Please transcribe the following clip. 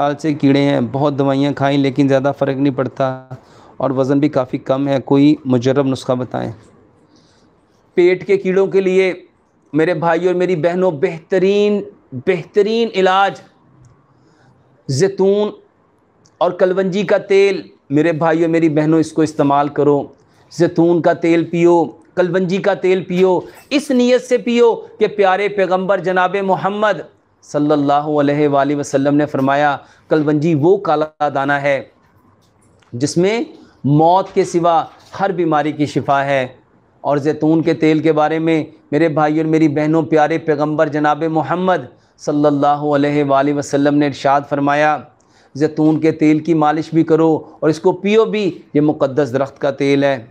साल से कीड़े हैं बहुत दवाइयाँ खाएँ लेकिन ज़्यादा फ़र्क नहीं पड़ता और वज़न भी काफ़ी कम है कोई मुजरब नुस्खा बताएं पेट के कीड़ों के लिए मेरे भाई और मेरी बहनों बेहतरीन बेहतरीन इलाज जैतून और कलवंजी का तेल मेरे भाई और मेरी बहनों इसको इस्तेमाल करो जैतून का तेल पियो कलवंजी का तेल पियो इस नीयत से पियो कि प्यारे पैगंबर जनाब मोहम्मद सल्लल्लाहु अलैहि वसल्लम ने फरमाया कलवंजी वो काला दाना है जिसमें मौत के सिवा हर बीमारी की शिफा है और जैतून के तेल के बारे में मेरे भाई और मेरी बहनों प्यारे पैगंबर जनाब मोहम्मद सल्लल्लाहु अलैहि वसल्लम ने इरशाद फरमाया जैतून के तेल की मालिश भी करो और इसको पियो भी ये मुक़दस दरख्त का तेल है